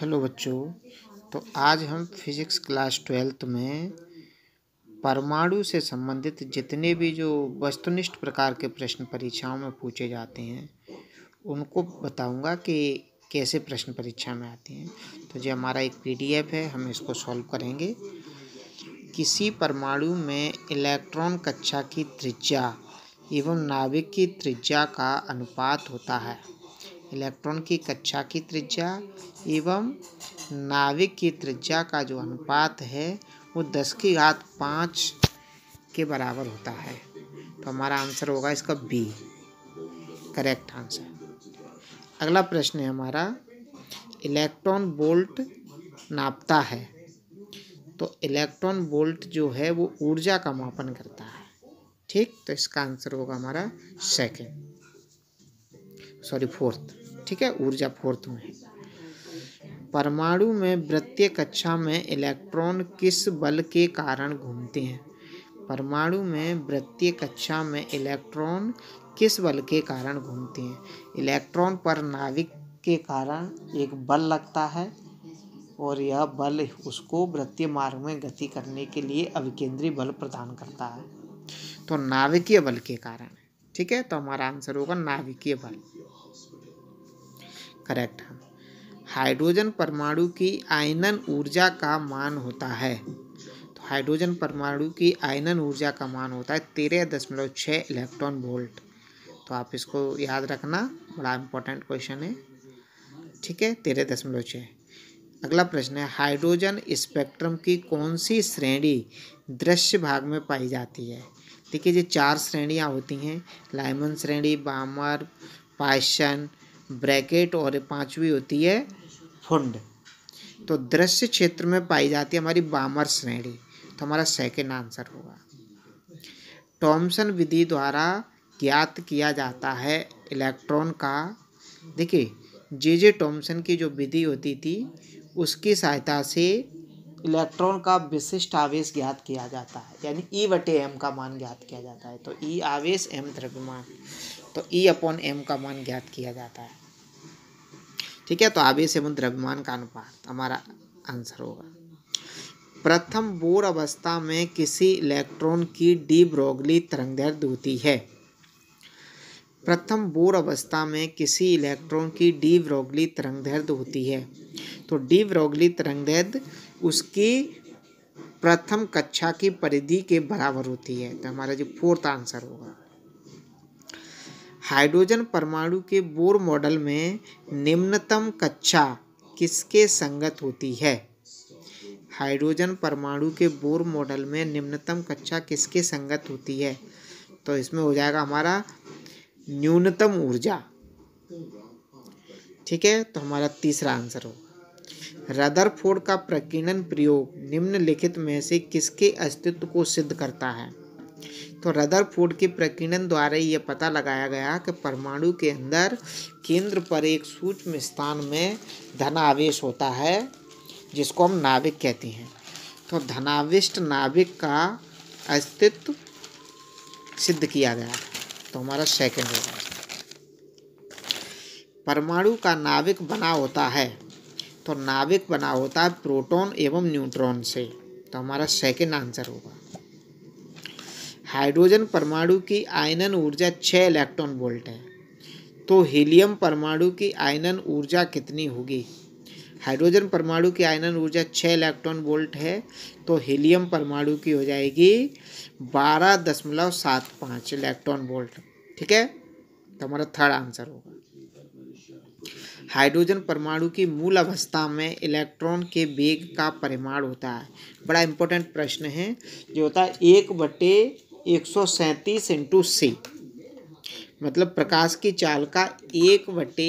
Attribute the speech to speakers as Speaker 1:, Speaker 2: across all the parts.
Speaker 1: hello बच्चों तो आज हम फिज़िक्स क्लास ट्वेल्थ में परमाणु से संबंधित जितने भी जो वस्तुनिष्ठ प्रकार के प्रश्न परीक्षाओं में पूछे जाते हैं उनको बताऊंगा कि कैसे प्रश्न परीक्षा में आते हैं तो ये हमारा एक पीडीएफ है हम इसको सॉल्व करेंगे किसी परमाणु में इलेक्ट्रॉन कक्षा की त्रिज्या एवं नाभिक की त्रिज्या का अनुपात होता है इलेक्ट्रॉन की कक्षा की त्रिज्या एवं नाविक की त्रिज्या का जो अनुपात है वो दस की घात पाँच के बराबर होता है तो हमारा आंसर होगा इसका बी करेक्ट आंसर अगला प्रश्न है हमारा इलेक्ट्रॉन बोल्ट नापता है तो इलेक्ट्रॉन बोल्ट जो है वो ऊर्जा का मापन करता है ठीक तो इसका आंसर होगा हमारा सेकंड सॉरी फोर्थ ठीक है ऊर्जा फोर्थ में परमाणु में वृत्तीय कक्षा में इलेक्ट्रॉन किस बल के कारण घूमते हैं परमाणु में वृत्तीय कक्षा में इलेक्ट्रॉन किस बल के कारण घूमते हैं इलेक्ट्रॉन पर नाभिक के कारण एक बल लगता है और यह बल उसको वृत्तीय मार्ग में गति करने के लिए अभिकेंद्रीय बल प्रदान करता है तो नाभिकीय बल के कारण ठीक है तो हमारा आंसर होगा नाभिकीय बल करेक्ट है हाइड्रोजन परमाणु की आयनन ऊर्जा का मान होता है तो हाइड्रोजन परमाणु की आयनन ऊर्जा का मान होता है तेरह दशमलव छः इलेक्ट्रॉन वोल्ट तो आप इसको याद रखना बड़ा इंपॉर्टेंट क्वेश्चन है ठीक है तेरह दशमलव छः अगला प्रश्न है हाइड्रोजन स्पेक्ट्रम की कौन सी श्रेणी दृश्य भाग में पाई जाती है देखिए ये चार श्रेणियाँ होती हैं लाइमन श्रेणी बामर पाशन ब्रैकेट और पाँचवीं होती है फुंड तो दृश्य क्षेत्र में पाई जाती है हमारी बामर श्रेणी तो हमारा सेकेंड आंसर होगा टॉमसन विधि द्वारा ज्ञात किया जाता है इलेक्ट्रॉन का देखिए जे जे टॉमसन की जो विधि होती थी उसकी सहायता से इलेक्ट्रॉन का विशिष्ट आवेश ज्ञात किया जाता है यानी ई e बटे एम का मान ज्ञात किया जाता है तो ई e आवेश एम द्रव्यमान तो ई e अपॉन एम का मान ज्ञात किया जाता है ठीक है तो आवेग एवं द्रव्यमान का अनुपात हमारा आंसर होगा प्रथम बोर अवस्था में किसी इलेक्ट्रॉन की डी ब्रोगली तरंगदैर्ध होती है प्रथम बोर अवस्था में किसी इलेक्ट्रॉन की डी ब्रोगली तरंगदैर्ध होती है तो डी ब्रोगली तरंगदैर्ध उसकी प्रथम कक्षा की परिधि के बराबर होती है तो हमारा जो फोर्थ आंसर होगा हाइड्रोजन परमाणु के बोर मॉडल में निम्नतम कक्षा किसके संगत होती है हाइड्रोजन परमाणु के बोर मॉडल में निम्नतम कक्षा किसके संगत होती है तो इसमें हो जाएगा हमारा न्यूनतम ऊर्जा ठीक है तो हमारा तीसरा आंसर हो रदरफोर्ड का प्रकीर्णन प्रयोग निम्नलिखित में से किसके अस्तित्व को सिद्ध करता है तो रदरफोर्ड के प्रकीर्णन द्वारा ये पता लगाया गया कि परमाणु के अंदर केंद्र पर एक सूक्ष्म स्थान में धनावेश होता है जिसको हम नाभिक कहते हैं तो धनाविष्ट नाभिक का अस्तित्व सिद्ध किया गया तो हमारा सेकंड होगा परमाणु का नाभिक बना होता है तो नाभिक बना होता है प्रोटॉन एवं न्यूट्रॉन से तो हमारा सेकंड आंसर होगा हाइड्रोजन परमाणु की आयनन ऊर्जा छः इलेक्ट्रॉन वोल्ट है तो हीलियम परमाणु की आयनन ऊर्जा कितनी होगी हाइड्रोजन परमाणु की आयनन ऊर्जा छः इलेक्ट्रॉन वोल्ट है तो हीलियम परमाणु की हो जाएगी बारह दशमलव सात पाँच इलेक्ट्रॉन वोल्ट ठीक है तो हमारा थर्ड आंसर होगा हाइड्रोजन परमाणु की मूल अवस्था में इलेक्ट्रॉन के वेग का परिमाण होता है बड़ा इंपॉर्टेंट प्रश्न है जो होता है एक बटे एक सौ सैंतीस इंटू सी मतलब प्रकाश की चाल का एक बटे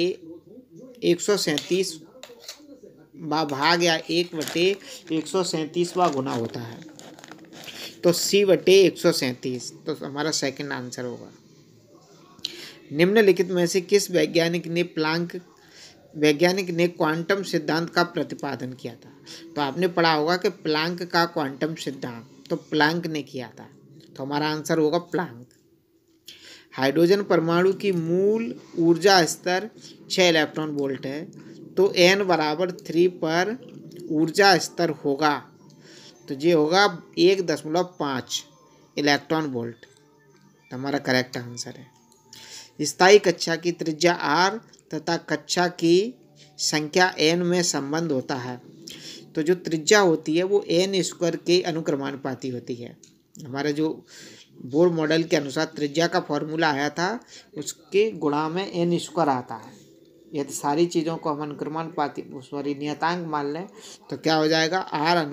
Speaker 1: एक सौ सैंतीस बा भाग या एक बटे एक सौ सैंतीस बा गुना होता है तो सी बटे एक सौ सैंतीस तो हमारा सेकंड आंसर होगा निम्नलिखित में से किस वैज्ञानिक ने प्लांक वैज्ञानिक ने क्वांटम सिद्धांत का प्रतिपादन किया था तो आपने पढ़ा होगा कि प्लांक का क्वांटम सिद्धांत तो प्लांक ने किया था तो हमारा आंसर होगा प्लांक हाइड्रोजन परमाणु की मूल ऊर्जा स्तर छः इलेक्ट्रॉन वोल्ट है तो एन बराबर थ्री पर ऊर्जा स्तर होगा तो ये होगा एक दशमलव पाँच इलेक्ट्रॉन वोल्ट तो हमारा करेक्ट आंसर है स्थायी कक्षा की त्रिज्या आर तथा कक्षा की संख्या एन में संबंध होता है तो जो त्रिज्या होती है वो एन स्क्वायर के अनुक्रमानुपाती होती है हमारा जो बोर मॉडल के अनुसार त्रिज्या का फॉर्मूला आया था उसके गुणा में एन स्क्वायर आता है यदि सारी चीज़ों को हम पाती सॉरी नियतांक मान लें तो क्या हो जाएगा आर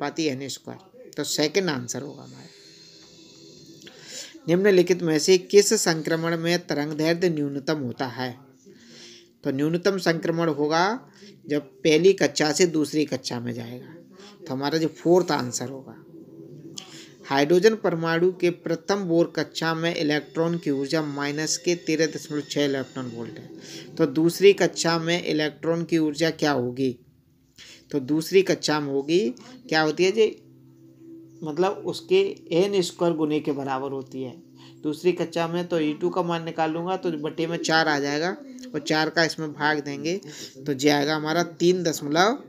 Speaker 1: पाती एन स्क्वायर तो सेकेंड आंसर होगा हमारा निम्नलिखित में से किस संक्रमण में तरंग दैर्ध्य न्यूनतम होता है तो न्यूनतम संक्रमण होगा जब पहली कक्षा से दूसरी कक्षा में जाएगा तो हमारा जो फोर्थ आंसर होगा हाइड्रोजन परमाणु के प्रथम बोर कक्षा में इलेक्ट्रॉन की ऊर्जा माइनस के तेरह दशमलव छः इलेक्ट्रॉन वोल्ट है तो दूसरी कक्षा में इलेक्ट्रॉन की ऊर्जा क्या होगी तो दूसरी कक्षा में होगी क्या होती है जी मतलब उसके एन स्क्वायर गुने के बराबर होती है दूसरी कक्षा में तो ई e टू का मान निकालूंगा तो बटे में चार आ जाएगा और चार का इसमें भाग देंगे तो जे आएगा हमारा तीन दशमलव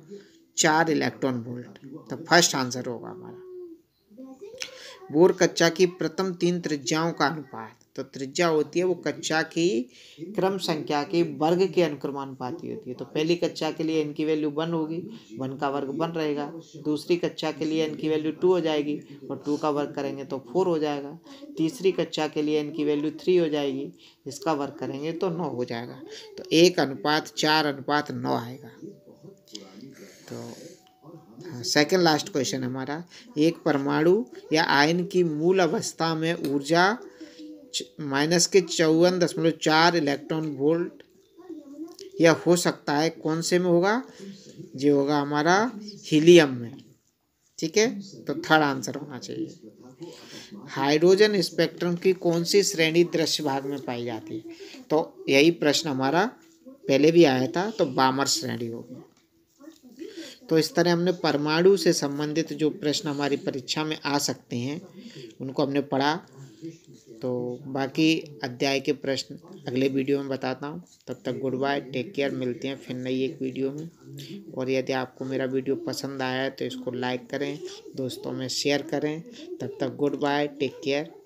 Speaker 1: चार इलेक्ट्रॉन वोल्ट तो फर्स्ट आंसर होगा हमारा बोर कच्चा की प्रथम तीन त्रिज्याओं का अनुपात तो त्रिज्या होती है वो कच्चा की क्रम संख्या के वर्ग के अनुक्रमानुपाती होती है तो पहली कच्चा के लिए इनकी वैल्यू वन होगी वन का वर्ग वन रहेगा दूसरी कक्षा के लिए इनकी वैल्यू टू हो जाएगी और टू का वर्ग करेंगे तो फोर हो जाएगा तीसरी कक्षा के लिए इनकी वैल्यू थ्री हो जाएगी इसका वर्ग करेंगे तो नौ हो जाएगा तो एक अनुपात चार अनुपात नौ आएगा तो सेकेंड लास्ट क्वेश्चन हमारा एक परमाणु या आयन की मूल अवस्था में ऊर्जा माइनस के चौवन दशमलव चार इलेक्ट्रॉन वोल्ट या हो सकता है कौन से में होगा ये होगा हमारा हीलियम में ठीक है तो थर्ड आंसर होना चाहिए हाइड्रोजन स्पेक्ट्रम की कौन सी श्रेणी दृश्य भाग में पाई जाती है तो यही प्रश्न हमारा पहले भी आया था तो बामर श्रेणी होगी तो इस तरह हमने परमाणु से संबंधित जो प्रश्न हमारी परीक्षा में आ सकते हैं उनको हमने पढ़ा तो बाकी अध्याय के प्रश्न अगले वीडियो में बताता हूँ तब तक गुड बाय टेक केयर मिलते हैं फिर नई एक वीडियो में और यदि आपको मेरा वीडियो पसंद आया है तो इसको लाइक करें दोस्तों में शेयर करें तब तक गुड बाय टेक केयर